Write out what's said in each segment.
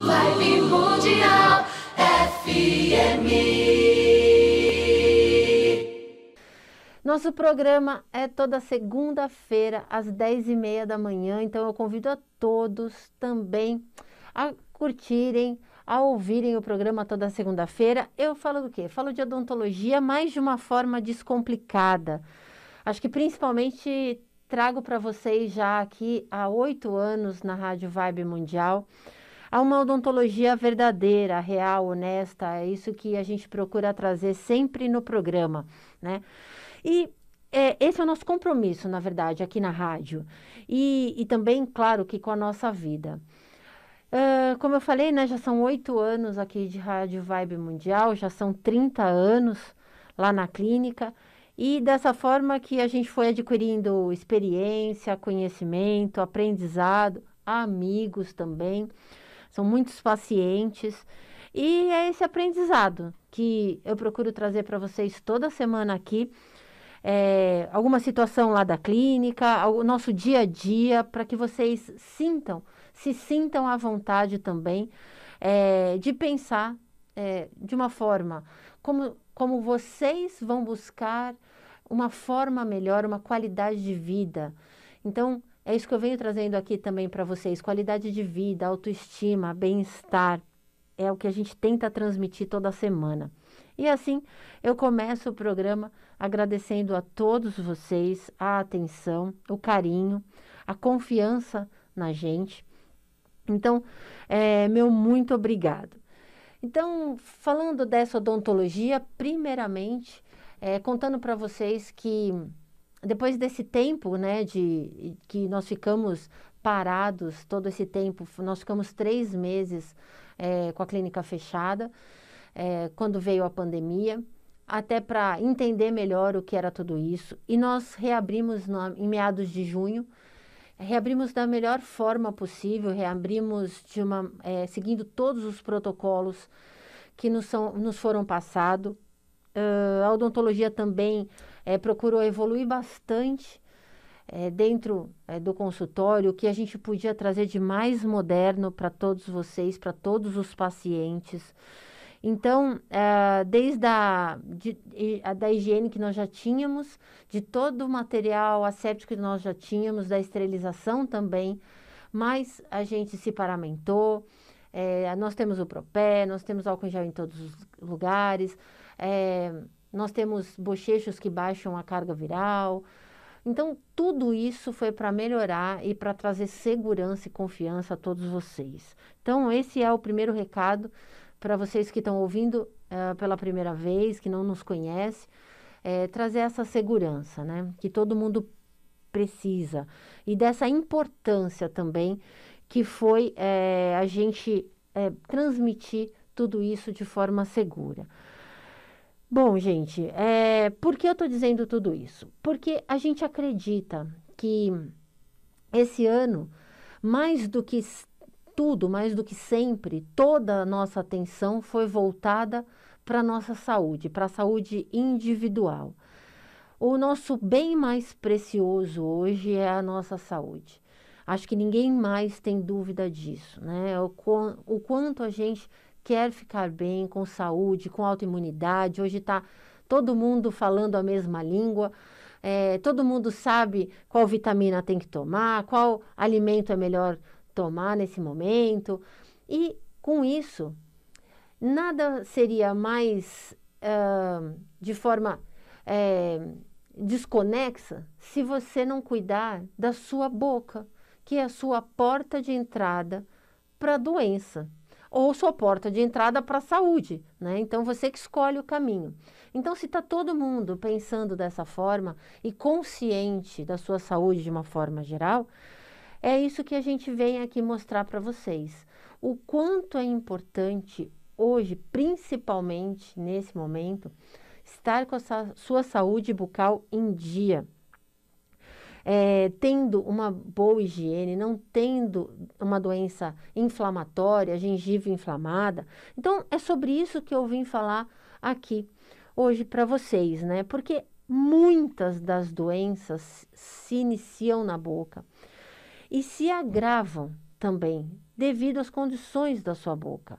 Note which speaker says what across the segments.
Speaker 1: Live Mundial FM. Nosso programa é toda segunda-feira, às 10h30 da manhã, então eu convido a todos também a curtirem, a ouvirem o programa toda segunda-feira. Eu falo do quê? Falo de odontologia, mas de uma forma descomplicada. Acho que principalmente trago para vocês já aqui há oito anos na Rádio Vibe Mundial a uma odontologia verdadeira, real, honesta. É isso que a gente procura trazer sempre no programa, né? E é, esse é o nosso compromisso, na verdade, aqui na rádio. E, e também, claro, que com a nossa vida. Uh, como eu falei, né, já são oito anos aqui de Rádio Vibe Mundial, já são 30 anos lá na clínica. E dessa forma que a gente foi adquirindo experiência, conhecimento, aprendizado, amigos também são muitos pacientes. E é esse aprendizado que eu procuro trazer para vocês toda semana aqui. É, alguma situação lá da clínica, o nosso dia a dia, para que vocês sintam, se sintam à vontade também é, de pensar é, de uma forma como, como vocês vão buscar uma forma melhor, uma qualidade de vida. Então, é isso que eu venho trazendo aqui também para vocês: qualidade de vida, autoestima, bem-estar. É o que a gente tenta transmitir toda semana. E assim eu começo o programa agradecendo a todos vocês a atenção, o carinho, a confiança na gente. Então, é, meu muito obrigado. Então, falando dessa odontologia, primeiramente, é, contando para vocês que depois desse tempo, né, de que nós ficamos parados todo esse tempo, nós ficamos três meses é, com a clínica fechada, é, quando veio a pandemia, até para entender melhor o que era tudo isso. E nós reabrimos no, em meados de junho, reabrimos da melhor forma possível, reabrimos de uma, é, seguindo todos os protocolos que nos, são, nos foram passados. Uh, a odontologia também eh, procurou evoluir bastante eh, dentro eh, do consultório, o que a gente podia trazer de mais moderno para todos vocês, para todos os pacientes. Então, desde a, de, a, da higiene que nós já tínhamos, de todo o material asséptico que nós já tínhamos, da esterilização também, mas a gente se paramentou, é, nós temos o propé, nós temos álcool em gel em todos os lugares, é, nós temos bochechos que baixam a carga viral. Então, tudo isso foi para melhorar e para trazer segurança e confiança a todos vocês. Então, esse é o primeiro recado para vocês que estão ouvindo uh, pela primeira vez, que não nos conhecem, é, eh, trazer essa segurança, né? Que todo mundo precisa. E dessa importância também que foi é, a gente é, transmitir tudo isso de forma segura. Bom, gente, é... por que eu estou dizendo tudo isso? Porque a gente acredita que esse ano, mais do que tudo, mais do que sempre, toda a nossa atenção foi voltada para a nossa saúde, para a saúde individual. O nosso bem mais precioso hoje é a nossa saúde. Acho que ninguém mais tem dúvida disso, né? O, o quanto a gente quer ficar bem, com saúde, com autoimunidade. Hoje está todo mundo falando a mesma língua, eh, todo mundo sabe qual vitamina tem que tomar, qual alimento é melhor tomar nesse momento. E com isso, nada seria mais uh, de forma uh, desconexa se você não cuidar da sua boca, que é a sua porta de entrada para a doença ou sua porta de entrada para a saúde, né? Então você que escolhe o caminho. Então se está todo mundo pensando dessa forma e consciente da sua saúde de uma forma geral, é isso que a gente vem aqui mostrar para vocês. O quanto é importante hoje, principalmente nesse momento, estar com a sua saúde bucal em dia. É, tendo uma boa higiene, não tendo uma doença inflamatória, gengiva inflamada. Então, é sobre isso que eu vim falar aqui hoje para vocês, né? Porque muitas das doenças se iniciam na boca e se agravam também devido às condições da sua boca.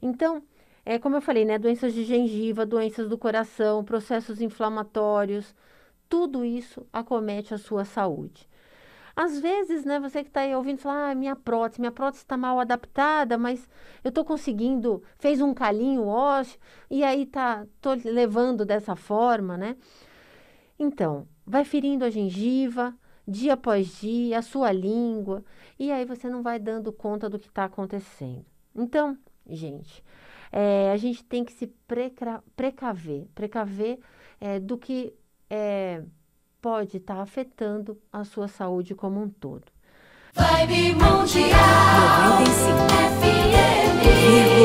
Speaker 1: Então, é como eu falei, né? Doenças de gengiva, doenças do coração, processos inflamatórios tudo isso acomete a sua saúde. Às vezes, né, você que está aí ouvindo fala, ah, minha prótese, minha prótese está mal adaptada, mas eu estou conseguindo, fez um calinho ósseo, e aí tá, tô levando dessa forma, né? Então, vai ferindo a gengiva, dia após dia, a sua língua, e aí você não vai dando conta do que está acontecendo. Então, gente, é, a gente tem que se precaver, precaver é, do que é, pode estar tá afetando a sua saúde como um todo. Vibe Mundial, 95 FM.